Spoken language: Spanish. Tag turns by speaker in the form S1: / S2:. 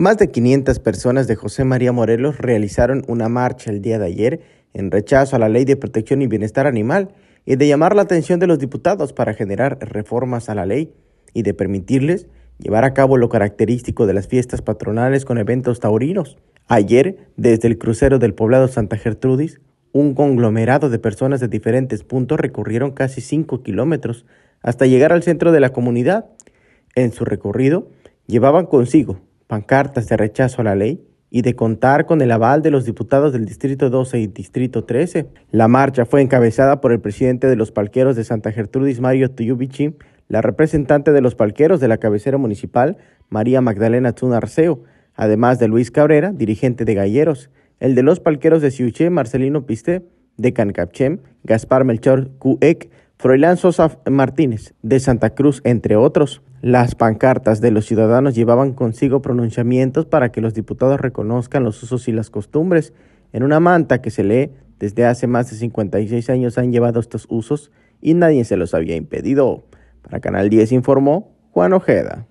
S1: Más de 500 personas de José María Morelos realizaron una marcha el día de ayer en rechazo a la Ley de Protección y Bienestar Animal y de llamar la atención de los diputados para generar reformas a la ley y de permitirles llevar a cabo lo característico de las fiestas patronales con eventos taurinos. Ayer, desde el crucero del poblado Santa Gertrudis, un conglomerado de personas de diferentes puntos recorrieron casi 5 kilómetros hasta llegar al centro de la comunidad. En su recorrido, llevaban consigo pancartas de rechazo a la ley y de contar con el aval de los diputados del Distrito 12 y Distrito 13. La marcha fue encabezada por el presidente de los palqueros de Santa Gertrudis, Mario Tuyubichi, la representante de los palqueros de la cabecera municipal, María Magdalena Tunarceo, además de Luis Cabrera, dirigente de Galleros, el de los palqueros de Siuche, Marcelino Piste, de Cancapchem, Gaspar Melchor Cuec, Froilán Sosa Martínez, de Santa Cruz, entre otros. Las pancartas de los ciudadanos llevaban consigo pronunciamientos para que los diputados reconozcan los usos y las costumbres. En una manta que se lee, desde hace más de 56 años han llevado estos usos y nadie se los había impedido. Para Canal 10 informó Juan Ojeda.